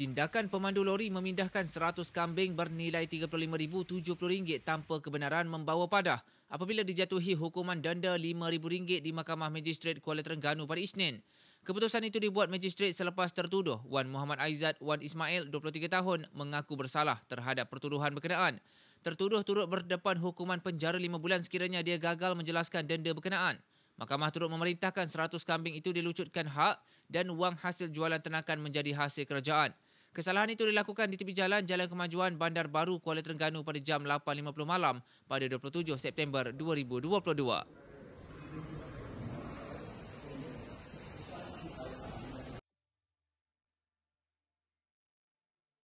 Tindakan pemandu lori memindahkan 100 kambing bernilai RM35,070 tanpa kebenaran membawa padah apabila dijatuhi hukuman denda RM5,000 di Mahkamah Magistret Kuala Terengganu pada Isnin. Keputusan itu dibuat Magistret selepas tertuduh Wan Muhammad Aizat Wan Ismail, 23 tahun, mengaku bersalah terhadap pertuduhan berkenaan. Tertuduh turut berdepan hukuman penjara 5 bulan sekiranya dia gagal menjelaskan denda berkenaan. Mahkamah turut memerintahkan 100 kambing itu dilucutkan hak dan wang hasil jualan tenakan menjadi hasil kerajaan. Kesalahan itu dilakukan di tepi jalan Jalan Kemajuan Bandar Baru Kuala Terengganu pada jam 8.50 malam pada 27 September 2022.